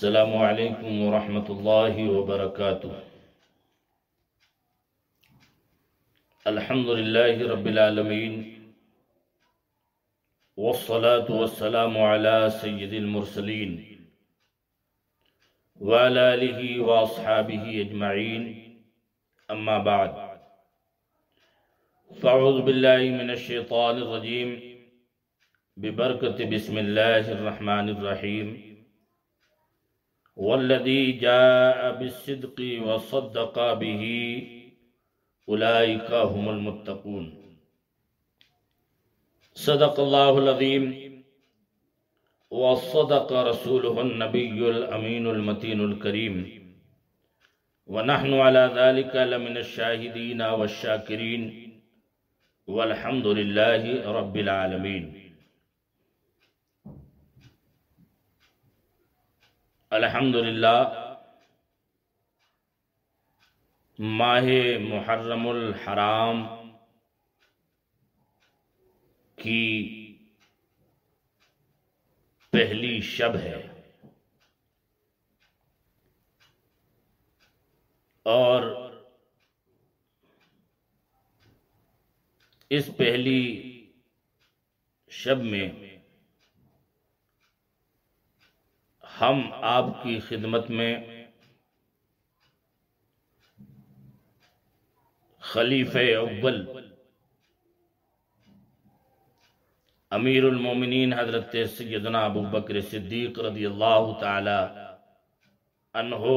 السلام عليكم ورحمة الله وبركاته الحمد لله رب العالمين والصلاة والسلام على سيد المرسلين وعلى آله وأصحابه أجمعين أما بعد فأعوذ بالله من الشيطان الرجيم ببركة بسم الله الرحمن الرحيم والذي جاء بالصدق وصدق به أولئك هم المتقون صدق الله العظيم وصدق رسوله النبي الأمين المتين الكريم ونحن على ذلك لمن الشاهدين والشاكرين والحمد لله رب العالمين الحمد للہ ماہ محرم الحرام کی پہلی شب ہے اور اس پہلی شب میں ہم آپ کی خدمت میں خلیف اول امیر المومنین حضرت سیدنا ابو بکر صدیق رضی اللہ تعالی انہو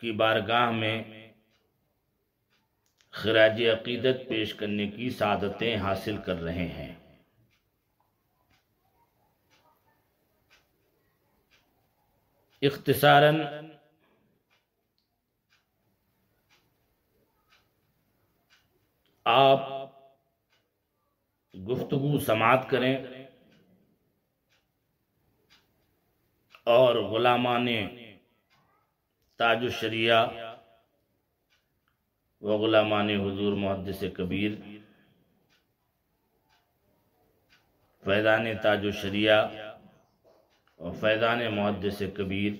کی بارگاہ میں خراج عقیدت پیش کرنے کی سعادتیں حاصل کر رہے ہیں آپ گفتگو سماعت کریں اور غلامان غلامان حضور محدث کبیر فیضان تاج الشریعہ شریعہ فیضان معدس کبیر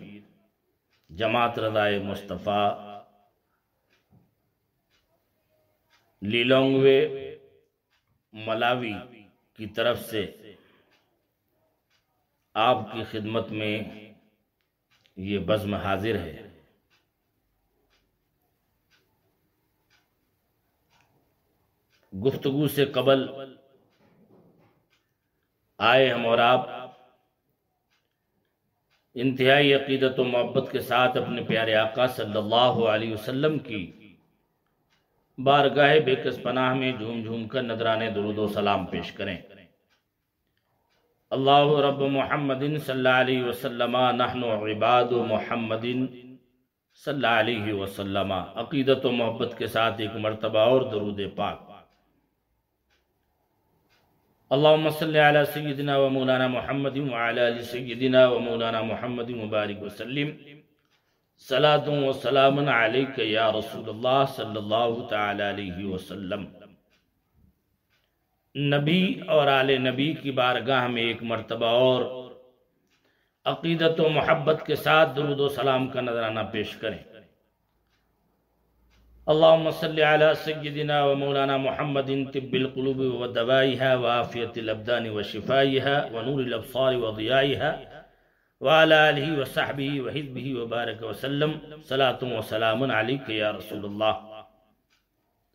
جماعت رضائے مصطفیٰ لیلونگوے ملاوی کی طرف سے آپ کی خدمت میں یہ بزم حاضر ہے گفتگو سے قبل آئے ہم اور آپ انتہائی عقیدت و محبت کے ساتھ اپنے پیارے آقا صلی اللہ علیہ وسلم کی بارگاہ کس پناہ میں جھوم جھوم کر نظرانے درود و سلام پیش کریں اللہ رب محمد صلی اللہ علیہ وسلم نحن عباد محمد صلی اللہ علیہ وسلم عقیدت و محبت کے ساتھ ایک مرتبہ اور درود پاک علّہ مسلم علیہ سیدنا و مولانا محمد علیہ سے دنہ و مولانا محمد وسلم علیہ وسلم سلام علیکہ یا رسول اللہ صلی اللہ تعالی وسلم نبی اور آل نبی کی بارگاہ میں ایک مرتبہ اور عقیدت و محبت کے ساتھ درود و سلام کا نذرانہ پیش کریں اللہم صلی علی سیدنا و مولانا محمد انتب القلوب و دبائیہا و آفیت الابدان و شفائیہا و نور الابصار و ضیائیہا و علی آلہ و صحبہ و حذبہ و بارک و سلم صلاة و سلام علیکہ یا رسول اللہ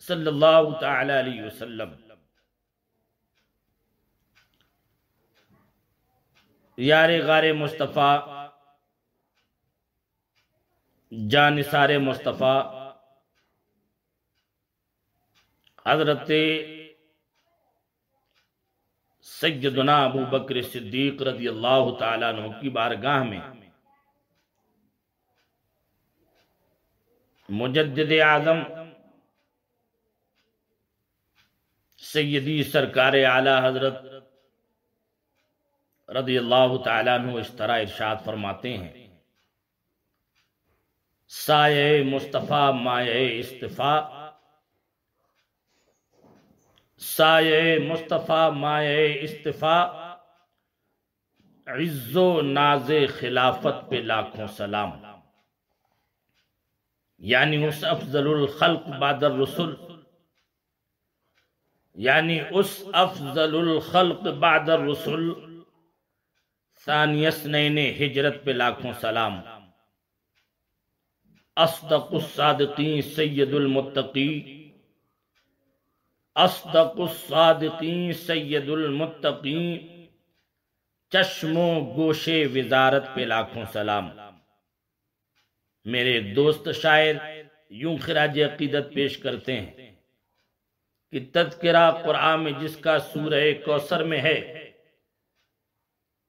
صلی اللہ تعالی علیہ وسلم یار غار مصطفیٰ جانسار مصطفیٰ حضرت سیدنا ابو بکر صدیق رضی اللہ تعالیٰ عنہ کی بارگاہ میں مجدد سیدی سرکار اعلی حضرت رضی اللہ تعالیٰ عنہ اس طرح ارشاد فرماتے ہیں سائے مصطفیٰ مائے استفاق سائے مصطفیٰ مائے استفا عز و ناز خلافت پہ لاکھوں سلام یعنی اس افضل الخلق بادر یعنی اس افضل الخلق بادر رسول ثانیس نین ہجرت پہ لاکھوں سلام اصدق الصادقین سید المتقی اصدق الصادقین سید المتقین چشم و گوش وزارت پہ لاکھوں سلام میرے دوست شاعر یوں خراج عقیدت پیش کرتے ہیں کہ تذکرہ قرآن میں جس کا سورہ میں ہے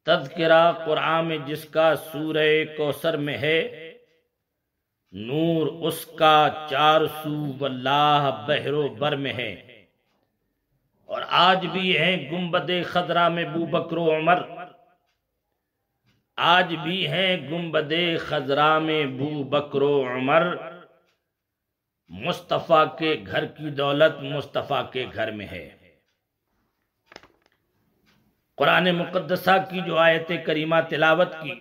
تذکرہ قرآن میں جس کا سورہ میں ہے نور اس کا چار سو واللہ بحر و بر میں ہے اور آج بھی ہیں گمبد خضرہ میں بو و عمر آج بھی ہیں گمبد خضرہ میں بو و عمر مصطفیٰ کے گھر کی دولت مصطفیٰ کے گھر میں ہے قرآن مقدسہ کی جو آیت کریمہ تلاوت کی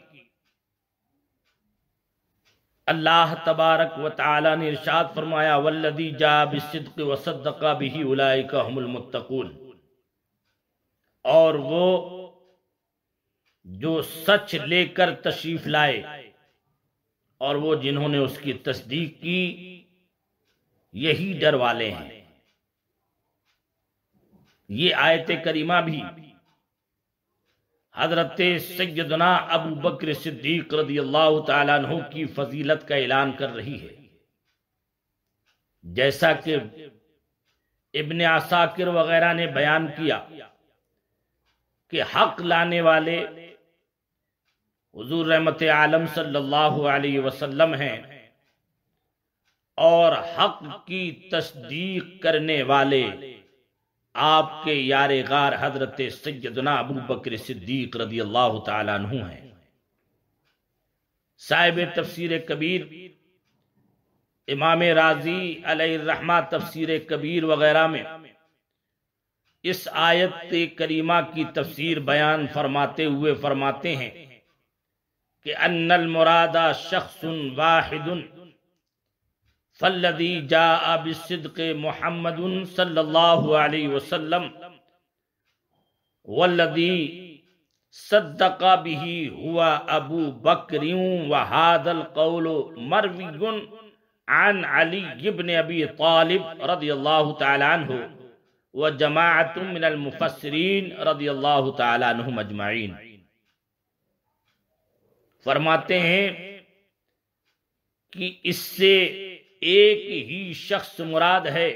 اللہ تبارک و تعالی نے ارشاد فرمایا والذی جا بالصدق وصدق به اولئک هم المتقون اور وہ جو سچ لے کر تشریف لائے اور وہ جنہوں نے اس کی تصدیق کی یہی ڈر والے ہیں یہ آیت کریمہ بھی حضرت سیدنا ابو بکر صدیق رضی اللہ تعالیٰ عنہ کی فضیلت کا اعلان کر رہی ہے جیسا کہ ابن عساکر وغیرہ نے بیان کیا کہ حق لانے والے حضور رحمت عالم صلی اللہ علیہ وسلم ہیں اور حق کی تصدیق کرنے والے آپ کے یار غار حضرت سیدنا ابو بکر صدیق رضی اللہ تعالیٰ عنہ ہیں صاحب تفسیر کبیر امام راضی علیہ الرحمہ تفسیر کبیر وغیرہ میں اس آیت کریمہ کی تفسیر بیان فرماتے ہوئے فرماتے ہیں کہ ان المرادہ شخص فالذی جاء بالصدق محمد صلی اللہ علیہ وسلم والذی صدق به هو ابو بکر وهذا القول مروی عن علی بن ابی طالب رضی اللہ تعالی عنہ وجماعت من المفسرین رضی اللہ تعالی عنہم اجمعین فرماتے ہیں کہ اس سے ایک ہی شخص مراد ہے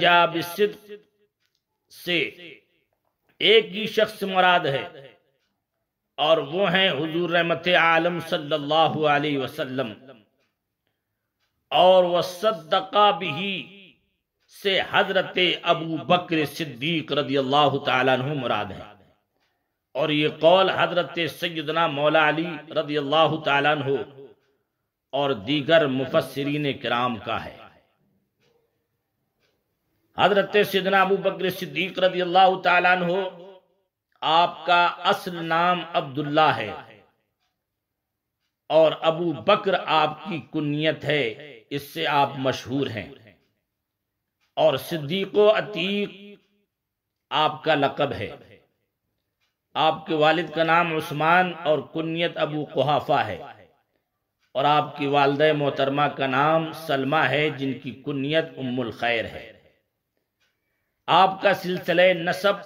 جا سے ایک ہی شخص مراد ہے اور وہ ہیں حضور رحمت عالم صلی اللہ علیہ وسلم اور بھی سے حضرت ابو بکر صدیق رضی اللہ تعالیٰ عنہ مراد ہے اور یہ قول حضرت سیدنا مولا علی رضی اللہ تعالیٰ عنہ اور دیگر مفسرین کرام کا ہے حضرت سیدنا ابو بکر صدیق رضی اللہ تعالیٰ عنہ آپ کا اصل نام عبداللہ ہے اور ابو بکر آپ کی کنیت ہے اس سے آپ مشہور ہیں اور صدیق و عتیق آپ کا لقب ہے آپ کے والد کا نام عثمان اور کنیت ابو قحافہ ہے اور آپ کی والدہ محترمہ کا نام سلمہ ہے جن کی کنیت ام الخیر ہے آپ کا سلسلہ نصب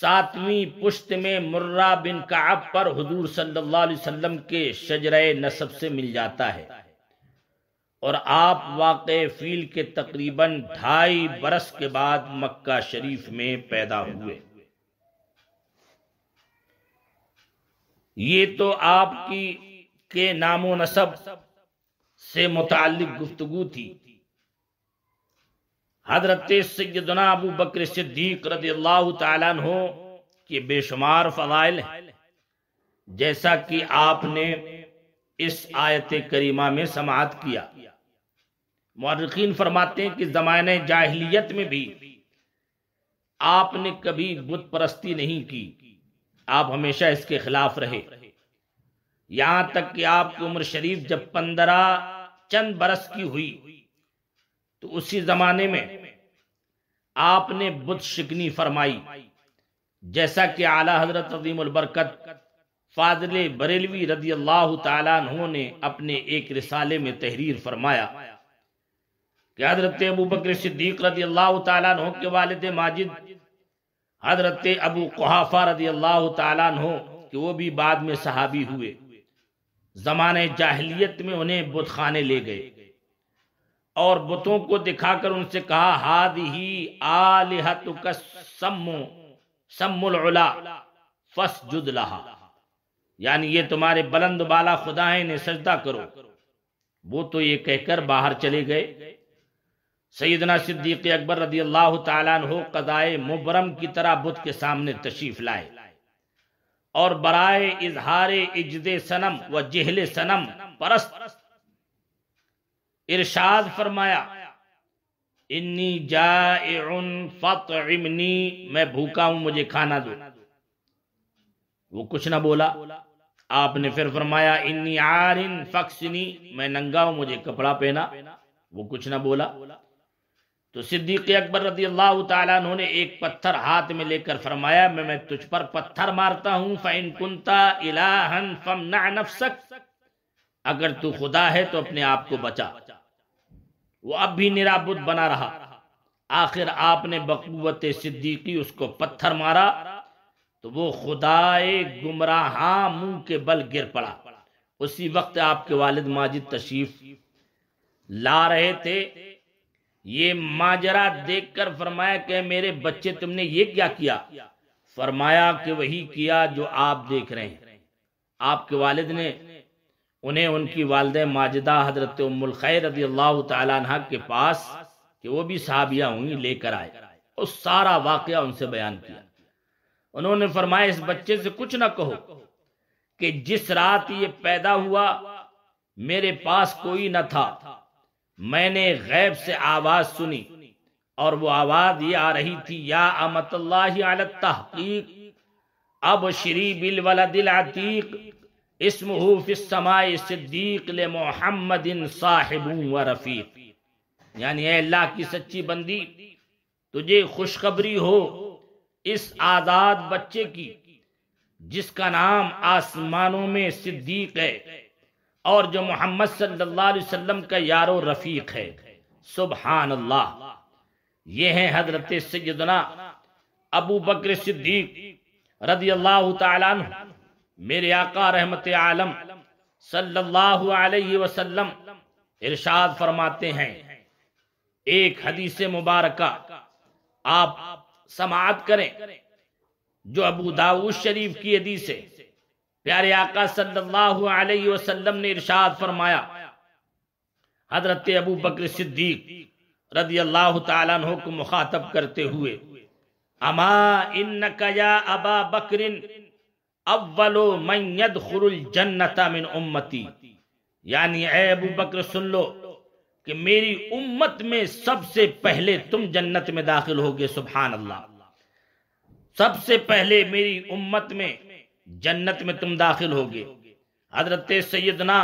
ساتویں پشت میں مرہ بن پر حضور صلی اللہ علیہ وسلم کے شجرہ نصب سے مل جاتا ہے اور آپ واقع فیل کے تقریباً ڈھائی برس کے بعد مکہ شریف میں پیدا ہوئے یہ تو آپ کی کے نام و نصب سے متعلق گفتگو تھی حضرت سیدنا ابو بکر صدیق رضی اللہ تعالیٰ عنہ کے بے شمار فضائل ہیں جیسا کہ آپ نے اس آیت کریمہ میں سماعت کیا معرقین فرماتے ہیں کہ زمانہ جاہلیت میں بھی آپ نے کبھی بت پرستی نہیں کی آپ ہمیشہ اس کے خلاف رہے یہاں تک کہ آپ کی عمر شریف جب پندرہ چند برس کی ہوئی تو اسی زمانے میں آپ نے بدھ شکنی فرمائی جیسا کہ اعلی حضرت عظیم البرکت فاضل بریلوی رضی اللہ تعالیٰ عنہ نے اپنے ایک رسالے میں تحریر فرمایا کہ حضرت ابو بکر صدیق رضی اللہ تعالیٰ عنہ کے والد ماجد حضرت ابو قحافہ رضی اللہ تعالیٰ عنہ کہ وہ بھی بعد میں صحابی ہوئے زمانے جاہلیت میں انہیں بت خانے لے گئے اور بتوں کو دکھا کر ان سے کہا ہاد ہی سم لہا یعنی یہ تمہارے بلند بالا خدا ہیں انہیں سجدہ کرو وہ تو یہ کہہ کر باہر چلے گئے سیدنا صدیق اکبر رضی اللہ تعالیٰ عنہ قضائے مبرم کی طرح بت کے سامنے تشریف لائے اور برائے اظہار اجد سنم و جہل سنم پرست ارشاد فرمایا انی جائع فطعمنی میں بھوکا ہوں مجھے کھانا دو وہ کچھ نہ بولا آپ نے پھر فرمایا انی عار فقسنی میں ننگا ہوں مجھے کپڑا پہنا وہ کچھ نہ بولا تو صدیق اکبر رضی اللہ تعالیٰ عنہ نے ایک پتھر ہاتھ میں لے کر فرمایا میں میں تجھ پر پتھر مارتا ہوں فَإِن كُنْتَ إِلَاهًا فَمْنَعْ نَفْسَكَ اگر تو خدا ہے تو اپنے آپ کو بچا وہ اب بھی نرابد بنا رہا آخر آپ نے بقوت صدیقی اس کو پتھر مارا تو وہ خدا گمراہاں منہ کے بل گر پڑا اسی وقت آپ کے والد ماجد تشریف لا رہے تھے یہ ماجرا دیکھ کر فرمایا کہ میرے بچے تم نے یہ کیا کیا فرمایا کہ وہی کیا جو آپ دیکھ رہے ہیں آپ کے والد نے انہیں ان کی والدہ ماجدہ حضرت ام الخیر رضی اللہ تعالیٰ عنہ کے پاس کہ وہ بھی صحابیہ ہوئی لے کر آئے اس سارا واقعہ ان سے بیان کیا انہوں نے فرمایا اس بچے سے کچھ نہ کہو کہ جس رات یہ پیدا ہوا میرے پاس کوئی نہ تھا میں نے غیب سے آواز سنی اور وہ آواز یہ آ رہی تھی یا امت اللہ علی التحقیق اب شری بالولد العتیق اسمہ فی السماع صدیق لمحمد صاحب و رفیق یعنی اے اللہ کی سچی بندی تجھے خوشخبری ہو اس آزاد بچے کی جس کا نام آسمانوں میں صدیق ہے اور جو محمد صلی اللہ علیہ وسلم کا یار و رفیق ہے سبحان اللہ یہ ہیں حضرت سیدنا ابو بکر صدیق رضی اللہ تعالیٰ عنہ میرے آقا رحمت عالم صلی اللہ علیہ وسلم ارشاد فرماتے ہیں ایک حدیث مبارکہ آپ سماعت کریں جو ابو داؤ شریف کی حدیث ہے پیارے آقا صلی اللہ علیہ وسلم نے ارشاد فرمایا حضرت ابو بکر صدیق رضی اللہ تعالیٰ عنہ کو مخاطب کرتے ہوئے اما انکا یا ابا بکر اول من یدخل الجنت من امتی یعنی اے ابو بکر سن لو کہ میری امت میں سب سے پہلے تم جنت میں داخل ہوگے سبحان اللہ سب سے پہلے میری امت میں جنت میں تم داخل ہوگے حضرت سیدنا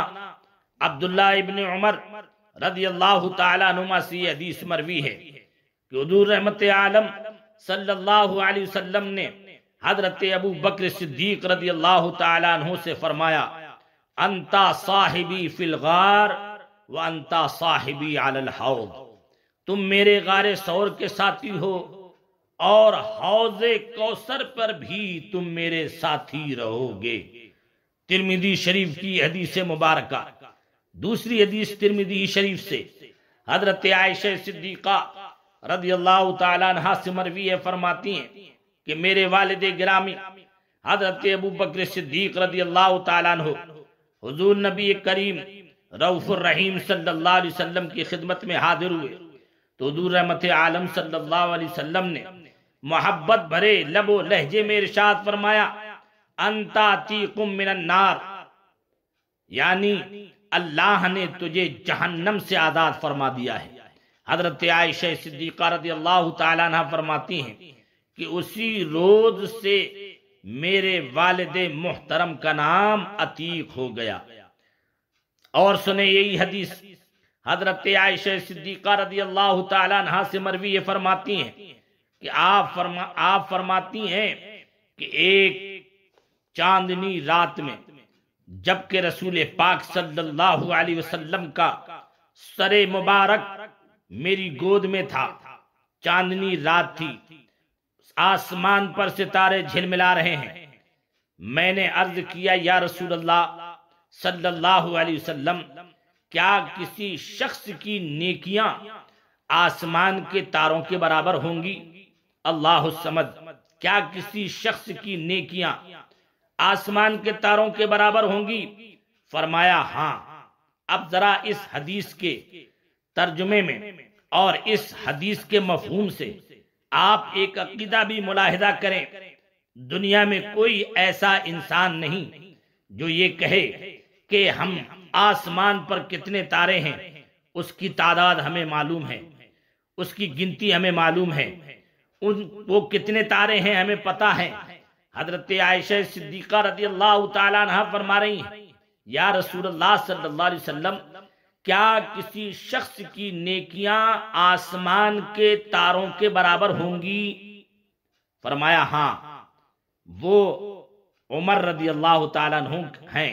عبداللہ ابن عمر رضی اللہ تعالیٰ نما سے یہ حدیث مروی ہے کہ حضور رحمت عالم صلی اللہ علیہ وسلم نے حضرت ابو بکر صدیق رضی اللہ تعالیٰ عنہ سے فرمایا انتا صاحبی فی الغار وانتا صاحبی علی الحوض تم میرے غار سور کے ساتھی ہو اور حوض پر بھی تم میرے ساتھی رہو گے ترمیدی شریف کی حدیث مبارکہ دوسری حدیث ترمیدی شریف سے حضرت عائشہ صدیقہ رضی اللہ تعالیٰ عنہ سے فرماتی ہیں کہ میرے والد گرامی حضرت ابو بکر صدیق رضی اللہ تعالیٰ عنہ حضور نبی کریم روف الرحیم صلی اللہ علیہ وسلم کی خدمت میں حاضر ہوئے تو حضور رحمت عالم صلی اللہ علیہ وسلم نے محبت بھرے لب و لہجے میں ارشاد فرمایا انتا من النار یعنی اللہ نے تجھے جہنم سے آزاد فرما دیا ہے حضرت عائشہ صدیقہ رضی اللہ تعالیٰ فرماتی ہیں کہ اسی روز سے میرے والد محترم کا نام عتیق ہو گیا اور سنیں یہی حدیث حضرت عائشہ صدیقہ رضی اللہ تعالیٰ سے مروی یہ فرماتی ہیں کہ آپ فرما آپ فرماتی ہیں کہ ایک چاندنی رات میں جب کہ رسول پاک صلی اللہ علیہ وسلم کا سر مبارک میری گود میں تھا چاندنی رات تھی آسمان پر ستارے جھل ملا رہے ہیں میں نے عرض کیا یا رسول اللہ صلی اللہ علیہ وسلم کیا کسی شخص کی نیکیاں آسمان کے تاروں کے برابر ہوں گی اللہ السمد کیا کسی شخص کی نیکیاں آسمان کے تاروں کے برابر ہوں گی فرمایا ہاں اب ذرا اس حدیث کے ترجمے میں اور اس حدیث کے مفہوم سے آپ ایک عقیدہ بھی ملاحدہ کریں دنیا میں کوئی ایسا انسان نہیں جو یہ کہے کہ ہم آسمان پر کتنے تارے ہیں اس کی تعداد ہمیں معلوم ہے اس کی گنتی ہمیں معلوم ہے وہ کتنے تارے ہیں ہمیں پتا ہے حضرت عائشہ صدیقہ رضی اللہ تعالیٰ عنہ فرما رہی ہیں یا رسول اللہ صلی اللہ علیہ وسلم کیا کسی شخص کی نیکیاں آسمان کے تاروں کے برابر ہوں گی فرمایا ہاں وہ عمر رضی اللہ تعالیٰ عنہ ہیں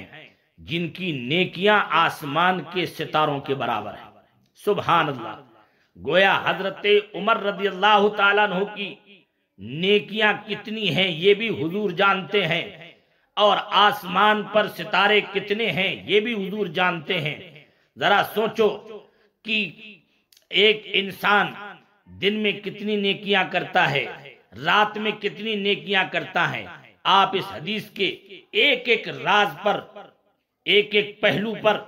جن کی نیکیاں آسمان کے ستاروں کے برابر ہیں سبحان اللہ گویا حضرت عمر رضی اللہ تعالیٰ عنہ کی نیکیاں کتنی ہیں یہ بھی حضور جانتے ہیں اور آسمان پر ستارے کتنے ہیں یہ بھی حضور جانتے ہیں ذرا سوچو کہ ایک انسان دن میں کتنی نیکیاں کرتا ہے رات میں کتنی نیکیاں کرتا ہے آپ اس حدیث کے ایک ایک راز پر ایک ایک پہلو پر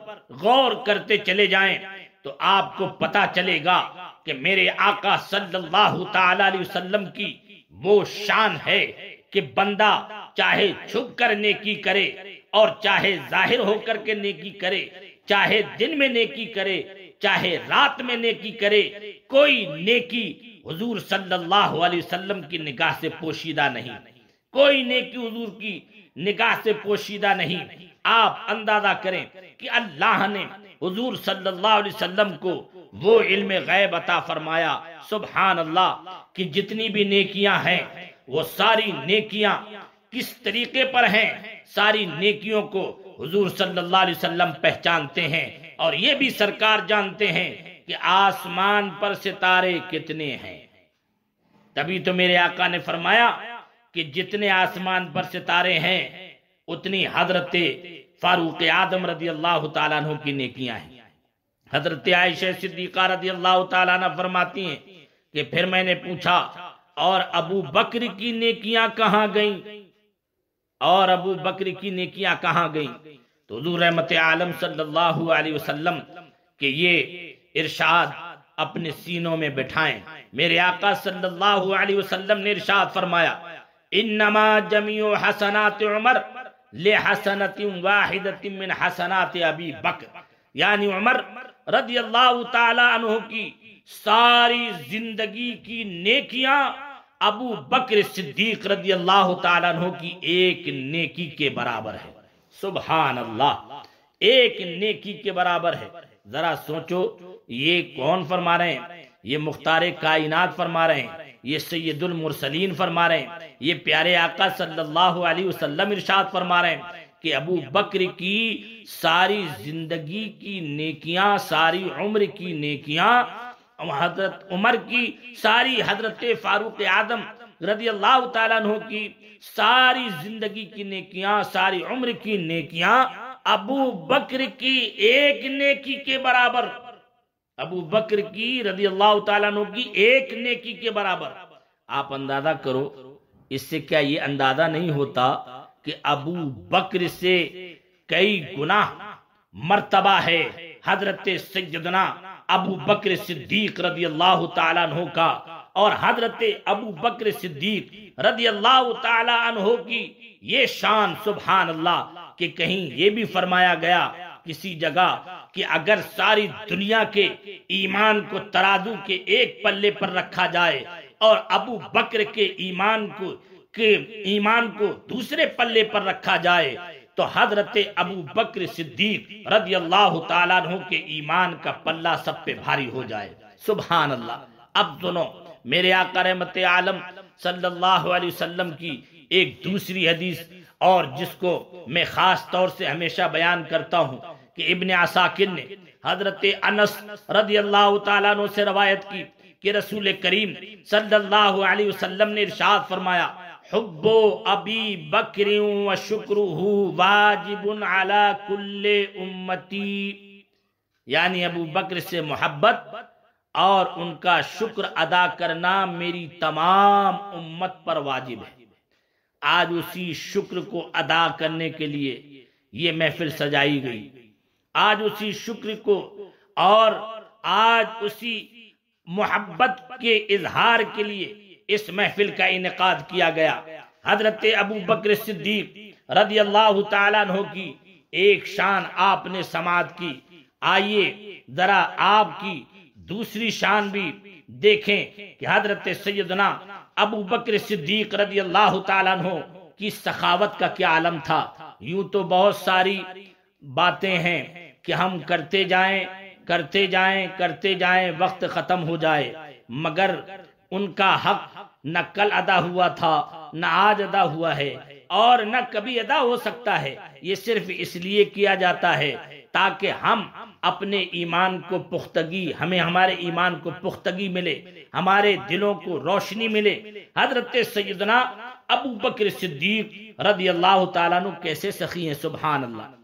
غور کرتے چلے جائیں تو آپ کو پتا چلے گا کہ میرے آقا صلی اللہ تعالی علیہ وسلم کی وہ شان ہے کہ بندہ چاہے چھپ کر نیکی کرے اور چاہے ظاہر ہو کر کے نیکی کرے چاہے دن میں نیکی کرے چاہے رات میں نیکی کرے کوئی نیکی حضور صلی اللہ علیہ وسلم کی نگاہ سے پوشیدہ نہیں کوئی نیکی حضور کی نگاہ سے پوشیدہ نہیں آپ اندازہ کریں کہ اللہ نے حضور صلی اللہ علیہ وسلم کو وہ علم غیب عطا فرمایا سبحان اللہ کہ جتنی بھی نیکیاں ہیں وہ ساری نیکیاں کس طریقے پر ہیں ساری نیکیوں کو حضور صلی اللہ علیہ وسلم پہچانتے ہیں اور یہ بھی سرکار جانتے ہیں کہ آسمان پر ستارے کتنے ہیں تبھی تو میرے آقا نے فرمایا کہ جتنے آسمان پر ستارے ہیں اتنی حضرت فاروق آدم رضی اللہ تعالیٰ عنہ کی نیکیاں ہیں حضرت عائشہ صدیقہ رضی اللہ تعالیٰ عنہ فرماتی ہیں کہ پھر میں نے پوچھا اور ابو بکر کی نیکیاں کہاں گئیں اور ابو بکر کی نیکیاں کہاں گئیں تو حضور رحمت عالم صلی اللہ علیہ وسلم کہ یہ ارشاد اپنے سینوں میں بٹھائیں میرے آقا صلی اللہ علیہ وسلم نے ارشاد فرمایا انما جمیع حسنات عمر لے حسنات ابی بکر یعنی عمر رضی اللہ تعالیٰ ساری زندگی کی نیکیاں ابو بکر صدیق رضی اللہ تعالیٰ ایک نیکی کے برابر ہے سبحان اللہ ایک نیکی کے برابر ہے ذرا سوچو یہ کون فرما رہے ہیں یہ مختار کائنات فرما رہے ہیں یہ سید المرسلین فرما رہے ہیں یہ پیارے آقا صلی اللہ علیہ وسلم ارشاد فرما رہے ہیں کہ ابو بکر کی ساری زندگی کی نیکیاں ساری عمر کی نیکیاں حضرت عمر کی ساری حضرت فاروق آدم رضی اللہ تعالیٰ عنہ کی ساری زندگی کی نیکیاں ساری عمر کی نیکیاں ابو بکر کی ایک نیکی کے برابر ابو بکر کی رضی اللہ تعالیٰ عنہ کی ایک نیکی کے برابر آپ اندازہ کرو اس سے کیا یہ اندازہ نہیں ہوتا کہ ابو بکر سے کئی گنا مرتبہ ہے حضرت سیدنا ابو بکر صدیق رضی اللہ تعالیٰ عنہ کا اور حضرت ابو بکر صدیق رضی اللہ تعالیٰ عنہ کی یہ شان سبحان اللہ کہ کہیں یہ بھی فرمایا گیا کسی جگہ کہ اگر ساری دنیا کے ایمان کو ترادو کے ایک پلے پر رکھا جائے اور ابو بکر کے ایمان کو ایمان کو دوسرے پلے پر رکھا جائے تو حضرت ابو بکر صدیق رضی اللہ تعالیٰ عنہ کے ایمان کا پلہ سب پہ بھاری ہو جائے سبحان اللہ اب دونوں میرے آقا رحمت عالم صلی اللہ علیہ وسلم کی ایک دوسری حدیث اور جس کو میں خاص طور سے ہمیشہ بیان کرتا ہوں کہ ابن عساکر نے حضرت انس رضی اللہ تعالیٰ عنہ سے روایت کی کہ رسول کریم صلی اللہ علیہ وسلم نے ارشاد فرمایا حب و ابی بکر و شکر واجب على کل امتی یعنی ابو بکر سے محبت اور ان کا شکر ادا کرنا میری تمام امت پر واجب ہے آج اسی شکر کو ادا کرنے کے لیے یہ محفل سجائی گئی آج اسی شکر کو اور آج اسی محبت کے اظہار کے لیے اس محفل کا انعقاد کیا گیا حضرت ابو بکر صدیق رضی اللہ تعالیٰ عنہ کی ایک شان آپ نے سماعت کی آئیے ذرا آپ کی دوسری شان بھی دیکھیں کہ حضرت سیدنا ابو بکر صدیق رضی اللہ تعالیٰ عنہ کی سخاوت کا کیا عالم تھا یوں تو بہت ساری باتیں ہیں کہ ہم کرتے جائیں کرتے جائیں کرتے جائیں وقت ختم ہو جائے مگر ان کا حق نہ کل ادا ہوا تھا نہ آج ادا ہوا ہے اور نہ کبھی ادا ہو سکتا ہے یہ صرف اس لیے کیا جاتا ہے تاکہ ہم اپنے ایمان کو پختگی ہمیں ہمارے ایمان کو پختگی ملے ہمارے دلوں کو روشنی ملے حضرت سیدنا ابو بکر صدیق رضی اللہ تعالیٰ کیسے سخی ہیں سبحان اللہ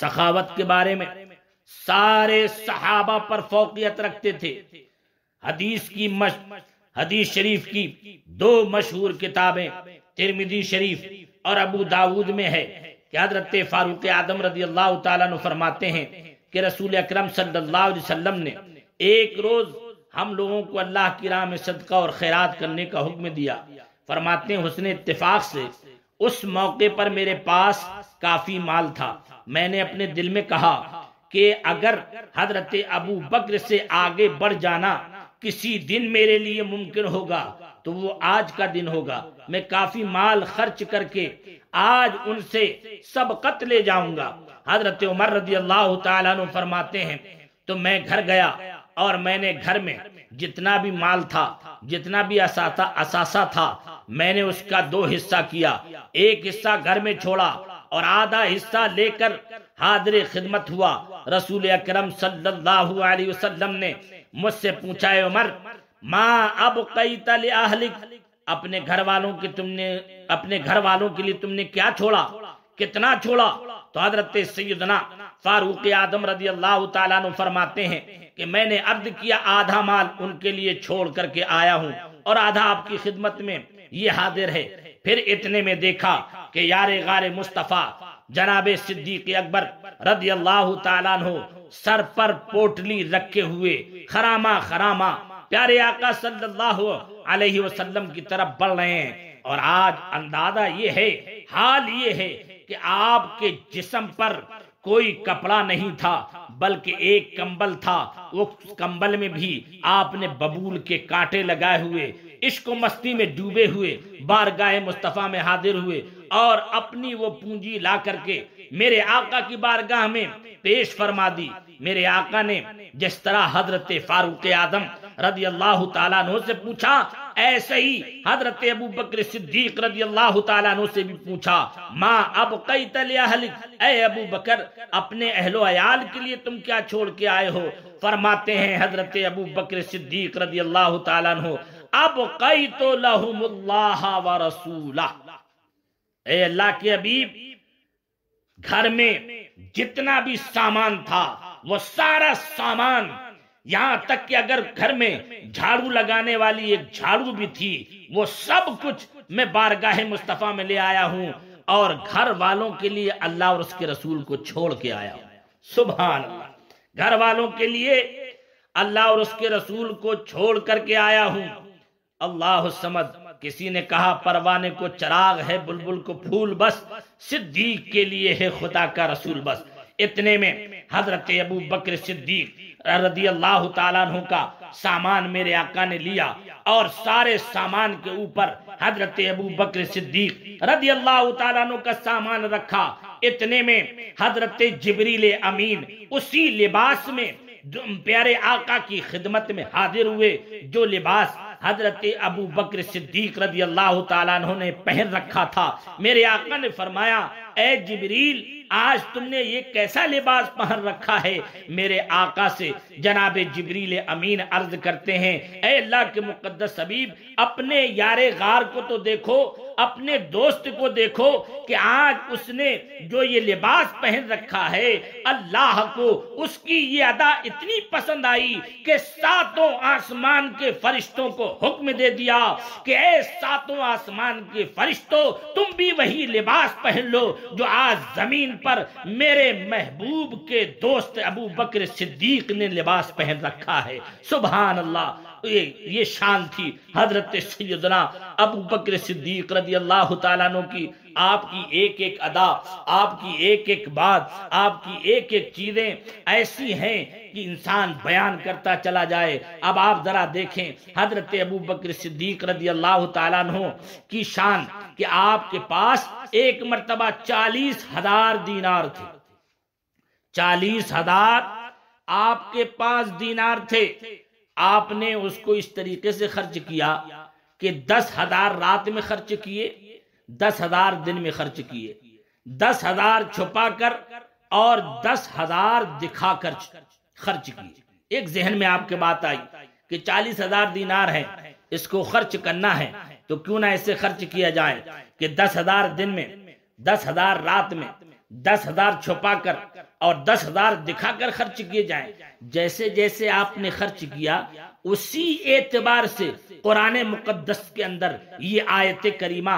سخاوت کے بارے میں سارے صحابہ پر فوقیت رکھتے تھے حدیث کی مش... حدیث شریف کی دو مشہور کتابیں شریف اور ابو داود میں ہے کہ کہ حضرت فاروق آدم رضی اللہ اللہ تعالیٰ نے نے فرماتے ہیں رسول اکرم صلی علیہ وسلم ایک روز ہم لوگوں کو اللہ کی راہ میں صدقہ اور خیرات کرنے کا حکم دیا فرماتے ہیں حسن اتفاق سے اس موقع پر میرے پاس کافی مال تھا میں نے اپنے دل میں کہا کہ اگر حضرت ابو بکر سے آگے بڑھ جانا کسی دن میرے لیے ممکن ہوگا تو وہ آج کا دن ہوگا میں کافی مال خرچ کر کے آج ان سے سب قتل حضرت عمر رضی اللہ تعالیٰ فرماتے ہیں تو میں گھر گیا اور میں نے گھر میں جتنا بھی مال تھا جتنا بھی اثاثہ تھا میں نے اس کا دو حصہ کیا ایک حصہ گھر میں چھوڑا اور آدھا حصہ لے کر حاضر خدمت ہوا رسول اکرم صلی اللہ علیہ وسلم نے مجھ سے پوچھا ہے عمر ماں اب اپنے گھر والوں تم نے اپنے گھر والوں کے لیے تم نے کیا چھوڑا کتنا چھوڑا تو حضرت سیدنا فاروق آدم رضی اللہ تعالیٰ نے فرماتے ہیں کہ میں نے عرض کیا آدھا مال ان کے لیے چھوڑ کر کے آیا ہوں اور آدھا آپ کی خدمت میں یہ حاضر ہے پھر اتنے میں دیکھا کہ یار غار مصطفیٰ جناب صدیق اکبر رضی اللہ تعالیٰ سر پر پوٹلی رکھے ہوئے خراما خراما پیارے آقا صلی اللہ علیہ وسلم کی طرف بڑھ رہے ہیں اور آج اندازہ یہ ہے حال یہ ہے کہ آپ کے جسم پر کوئی کپڑا نہیں تھا بلکہ ایک کمبل تھا وہ کمبل میں بھی آپ نے ببول کے کاٹے لگائے ہوئے عشق و مستی میں ڈوبے ہوئے بارگاہ مصطفیٰ میں حاضر ہوئے اور اپنی وہ پونجی لا کر کے میرے آقا کی بارگاہ میں پیش فرما دی میرے آقا نے جس طرح حضرت فاروق آدم رضی اللہ تعالیٰ سے پوچھا ایسے ہی حضرت ابو بکر صدیق رضی اللہ تعالیٰ سے بھی پوچھا ماں اب کئی تلیہ اے ابو بکر اپنے اہل و عیال کے لیے تم کیا چھوڑ کے آئے ہو فرماتے ہیں حضرت ابو بکر صدیق رضی اللہ تعالیٰ اب کئی تو لہم اللہ و رسولہ اے اللہ کے حبیب گھر میں جتنا بھی سامان تھا وہ سارا سامان یہاں تک کہ اگر گھر میں جھاڑو لگانے والی ایک جھاڑو بھی تھی وہ سب کچھ میں بارگاہ مصطفیٰ میں لے آیا ہوں اور گھر والوں کے لیے اللہ اور اس کے رسول کو چھوڑ کے آیا ہوں سبحان اللہ گھر والوں کے لیے اللہ اور اس کے رسول کو چھوڑ کر کے آیا ہوں اللہ کسی نے کہا پروانے کو چراغ ہے بلبل کو پھول بس صدیق کے لیے ہے خدا کا رسول بس اتنے میں حضرت ابو بکر صدیق رضی اللہ تعالیٰ عنہ کا سامان میرے آقا نے لیا اور سارے سامان کے اوپر حضرت ابو بکر صدیق رضی اللہ تعالیٰ عنہ کا سامان رکھا اتنے میں حضرت جبریل امین اسی لباس میں پیارے آقا کی خدمت میں حاضر ہوئے جو لباس حضرت ابو بکر صدیق رضی اللہ تعالیٰ عنہ نے پہن رکھا تھا میرے آقا نے فرمایا اے جبریل آج تم نے یہ کیسا لباس پہن رکھا ہے میرے آقا سے جناب جبریل امین عرض کرتے ہیں اے اللہ کے مقدس حبیب اپنے یار غار کو تو دیکھو اپنے دوست کو دیکھو کہ آج اس نے جو یہ لباس پہن رکھا ہے اللہ کو اس کی یہ ادا اتنی پسند آئی کہ ساتوں آسمان کے فرشتوں کو حکم دے دیا کہ اے ساتوں آسمان کے فرشتوں تم بھی وہی لباس پہن لو جو آج زمین پر میرے محبوب کے دوست ابو بکر صدیق نے لباس پہن رکھا ہے سبحان اللہ یہ شان تھی حضرت سیدنا ابو بکر صدیق رضی اللہ تعالیٰ عنہ کی کی کی کی آپ آپ آپ ایک ایک ایک ایک ایک ایک ادا بات چیزیں ایسی ہیں کہ انسان بیان کرتا چلا جائے اب آپ ذرا دیکھیں حضرت ابو بکر صدیق رضی اللہ تعالیٰ عنہ کی شان کہ آپ کے پاس ایک مرتبہ چالیس ہزار دینار تھے چالیس ہزار آپ کے پاس دینار تھے آپ نے اس کو اس طریقے سے خرچ کیا کہ دس ہزار رات میں خرچ کیے دس ہزار دن میں خرچ کیے دس ہزار چھپا کر اور دس ہزار دکھا کر خرچ کیے ایک ذہن میں آپ کے بات آئی کہ چالیس ہزار دینار ہے اس کو خرچ کرنا ہے تو کیوں نہ اسے خرچ کیا جائے کہ دس ہزار دن میں دس ہزار رات میں دس ہزار چھپا کر اور دس ہزار دکھا کر خرچ کیے جائیں جیسے جیسے آپ نے خرچ کیا اسی اعتبار سے قرآن مقدس کے اندر یہ آیت کریمہ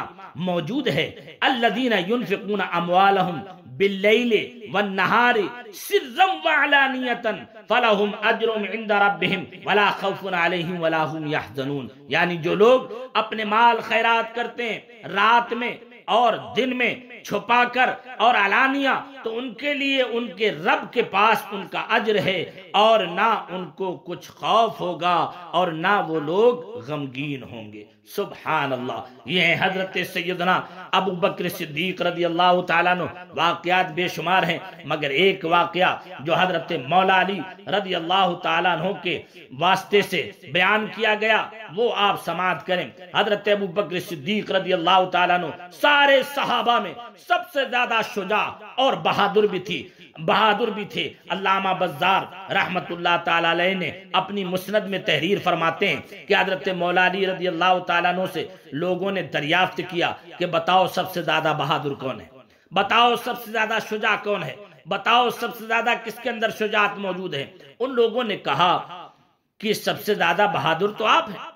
موجود ہے اللہ ینفقون اموالہم باللیل والنہار سرم وعلانیتن فلہم اجرم عند ربہم ولا خوف علیہم ولا ہم یحزنون یعنی جو لوگ اپنے مال خیرات کرتے ہیں رات میں اور دن میں چھپا کر اور علانیہ تو ان کے لیے ان کے رب کے پاس ان کا اجر ہے اور نہ ان کو کچھ خوف ہوگا اور نہ وہ لوگ غمگین ہوں گے سبحان اللہ یہ حضرت سیدنا ابو بکر صدیق رضی اللہ تعالیٰ واقعات بے شمار ہیں مگر ایک واقعہ جو حضرت مولا علی رضی اللہ تعالیٰ کے واسطے سے بیان کیا گیا وہ آپ سماعت کریں حضرت ابو بکر صدیق رضی اللہ تعالیٰ سارے صحابہ میں سب سے زیادہ شجاہ اور بہادر بھی تھی بہادر بھی تھے علامہ بزار رحمت اللہ تعالیٰ علیہ نے اپنی مسند میں تحریر فرماتے ہیں کہ حضرت مولا علی رضی اللہ تعالیٰ عنہ سے لوگوں نے دریافت کیا کہ بتاؤ سب سے زیادہ بہادر کون ہے بتاؤ سب سے زیادہ شجاہ کون ہے بتاؤ سب سے زیادہ کس کے اندر شجاعت موجود ہے ان لوگوں نے کہا کہ سب سے زیادہ بہادر تو آپ ہیں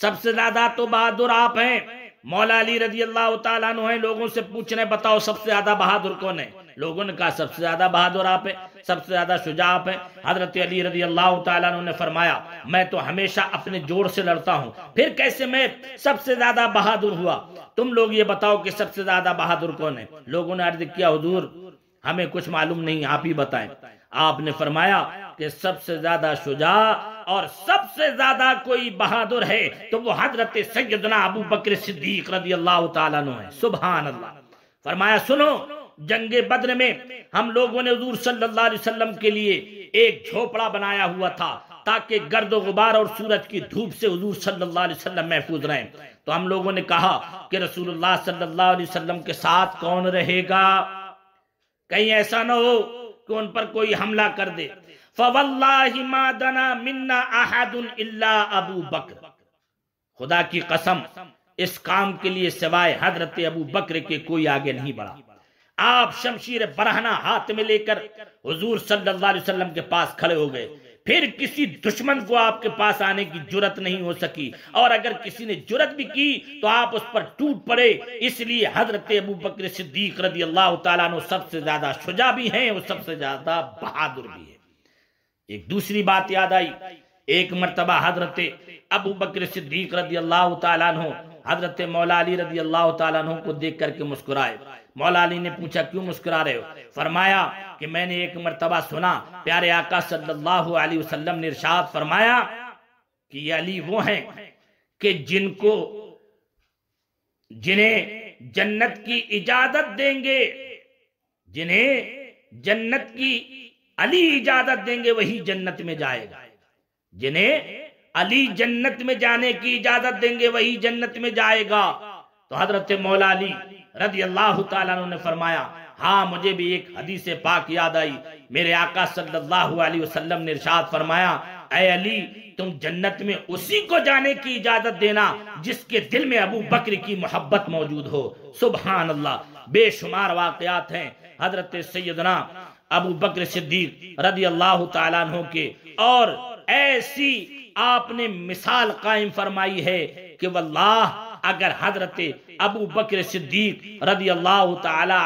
سب سے زیادہ تو بہادر آپ ہیں مولا علی رضی اللہ تعالیٰ عنہ ہیں لوگوں سے پوچھنے بتاؤ سب سے زیادہ بہادر کون ہے لوگوں نے کہا سب سے زیادہ بہادر آپ ہیں سب سے زیادہ شجاع آپ ہیں حضرت علی رضی اللہ تعالیٰ عنہ نے فرمایا میں تو ہمیشہ اپنے جوڑ سے لڑتا ہوں پھر کیسے میں سب سے زیادہ بہادر ہوا تم لوگ یہ بتاؤ کہ سب سے زیادہ بہادر کون ہے لوگوں نے عرض کیا حضور ہمیں کچھ معلوم نہیں آپ ہی بتائیں آپ نے فرمایا کہ سب سے زیادہ شجاع اور سب سے زیادہ کوئی بہادر ہے تو وہ حضرت سیدنا ابو بکر صدیق رضی اللہ تعالیٰ عنہ ہے سبحان اللہ فرمایا سنو جنگ بدر میں ہم لوگوں نے حضور صلی اللہ علیہ وسلم کے لیے ایک جھوپڑا بنایا ہوا تھا تاکہ گرد و غبار اور سورج کی دھوپ سے حضور صلی اللہ علیہ وسلم محفوظ رہیں تو ہم لوگوں نے کہا کہ رسول اللہ صلی اللہ علیہ وسلم کے ساتھ کون رہے گا کہیں ایسا نہ ہو کہ ان پر کوئی حملہ کر دے فول مناد اللہ ابو بکر خدا کی قسم اس کام کے لیے سوائے حضرت ابو بکر کے کوئی آگے نہیں بڑھا آپ شمشیر برہنا ہاتھ میں لے کر حضور صلی اللہ علیہ وسلم کے پاس کھڑے ہو گئے پھر کسی دشمن کو آپ کے پاس آنے کی جرت نہیں ہو سکی اور اگر کسی نے جرت بھی کی تو آپ اس پر ٹوٹ پڑے اس لیے حضرت ابو بکر صدیق رضی اللہ تعالیٰ سب سے زیادہ شجا بھی ہیں اور سب سے زیادہ بہادر بھی ہیں ایک دوسری بات یاد آئی ایک مرتبہ حضرت ابو بکر صدیق رضی اللہ تعالیٰ عنہ حضرت مولا علی رضی اللہ تعالیٰ عنہ کو دیکھ کر کے مسکرائے مولا علی نے پوچھا کیوں مسکرا رہے ہو فرمایا کہ میں نے ایک مرتبہ سنا پیارے آقا صلی اللہ علیہ وسلم نے ارشاد فرمایا کہ یہ علی وہ ہیں کہ جن کو جنہیں جنت کی اجازت دیں گے جنہیں جنت کی علی اجازت دیں گے وہی جنت میں جائے گا جنہیں علی جنت میں جانے کی اجازت دیں گے وہی جنت میں جائے گا تو حضرت مولا علی رضی اللہ تعالیٰ نے فرمایا ہاں مجھے بھی ایک حدیث پاک یاد آئی میرے آقا صلی اللہ علیہ وسلم نے ارشاد فرمایا اے علی تم جنت میں اسی کو جانے کی اجازت دینا جس کے دل میں ابو بکر کی محبت موجود ہو سبحان اللہ بے شمار واقعات ہیں حضرت سیدنا ابو بکر صدیق رضی اللہ تعالیٰ عنہ کے اور ایسی آپ نے مثال قائم فرمائی ہے کہ واللہ اگر حضرت ابو بکر صدیق رضی اللہ تعالیٰ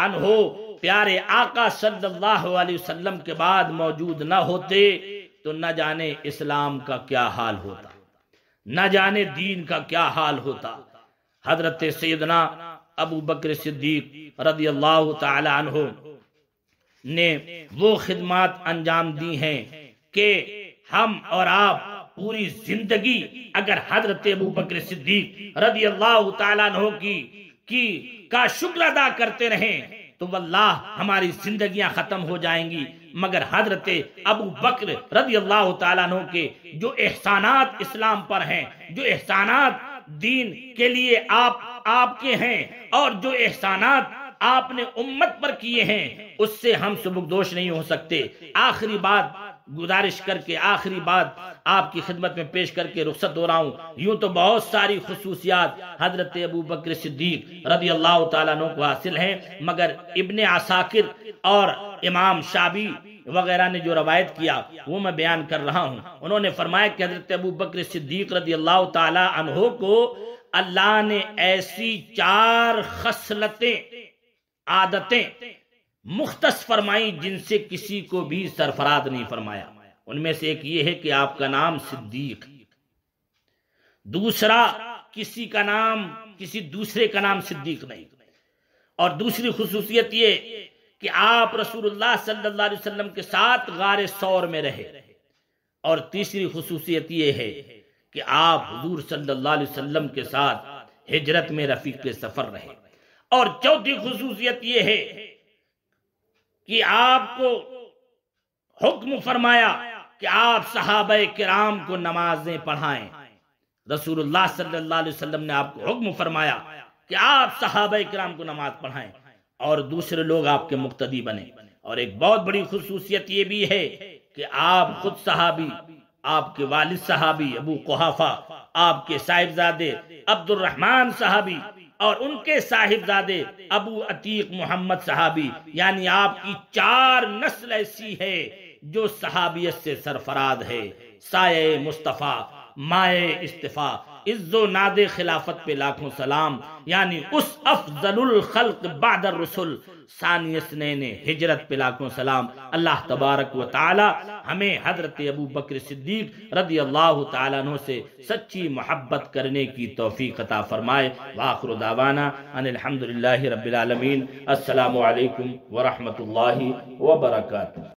آقا صلی اللہ علیہ وسلم کے بعد موجود نہ ہوتے تو نہ جانے اسلام کا کیا حال ہوتا نہ جانے دین کا کیا حال ہوتا حضرت سیدنا ابو بکر صدیق رضی اللہ تعالیٰ عنہ نے وہ خدمات انجام دی ہیں کہ ہم اور آپ پوری زندگی اگر حضرت ابو بکر صدیق رضی اللہ تعالیٰ عنہ کی کی کا شکر ادا کرتے رہیں تو واللہ ہماری زندگیاں ختم ہو جائیں گی مگر حضرت ابو بکر رضی اللہ تعالیٰ عنہ کے جو احسانات اسلام پر ہیں جو احسانات دین کے لیے آپ آپ کے ہیں اور جو احسانات آپ نے امت پر کیے ہیں اس سے ہم سبکدوش نہیں ہو سکتے آخری بات گزارش کر کے آخری بات آپ کی خدمت میں پیش کر کے رخصت ہو رہا ہوں یوں تو بہت ساری خصوصیات حضرت ابو بکر صدیق رضی اللہ تعالیٰ عنہ کو حاصل ہیں مگر ابن عساکر اور امام شابی وغیرہ نے جو روایت کیا وہ میں بیان کر رہا ہوں انہوں نے فرمایا کہ حضرت ابو بکر صدیق رضی اللہ تعالیٰ عنہ کو اللہ نے ایسی چار خصلتیں عادتیں مختص فرمائی جن سے کسی کو بھی سرفراد نہیں فرمایا ان میں سے ایک یہ ہے کہ آپ کا نام صدیق دوسرا کسی کا نام کسی دوسرے کا نام صدیق نہیں اور دوسری خصوصیت یہ کہ آپ رسول اللہ صلی اللہ علیہ وسلم کے ساتھ غار سور میں رہے اور تیسری خصوصیت یہ ہے کہ آپ حضور صلی اللہ علیہ وسلم کے ساتھ ہجرت میں رفیق کے سفر رہے اور چوتھی خصوصیت یہ ہے کہ آپ کو حکم فرمایا کہ آپ صحابہ کرام کو نمازیں پڑھائیں رسول اللہ صلی اللہ علیہ وسلم نے آپ آپ کو حکم فرمایا کہ صحابہ کرام کو نماز پڑھائیں اور دوسرے لوگ آپ کے مقتدی بنے اور ایک بہت بڑی خصوصیت یہ بھی ہے کہ آپ خود صحابی آپ کے والد صحابی ابو قحافہ آپ کے صاحبزادے عبد الرحمن صحابی اور ان کے صاحبزادے ابو عتیق محمد صحابی یعنی آپ کی چار نسل ایسی ہے جو صحابیت سے سرفراد ہے سائے مصطفیٰ مائے استفا عز و ناد خلافت پہ لاکھوں سلام یعنی اس افضل الخلق بعد الرسل ثانی اسنین ہجرت پہ لاکھوں سلام اللہ تبارک و تعالی ہمیں حضرت ابو بکر صدیق رضی اللہ تعالیٰ عنہ سے سچی محبت کرنے کی توفیق عطا فرمائے وآخر دعوانا ان الحمدللہ رب العالمین السلام علیکم ورحمت اللہ وبرکاتہ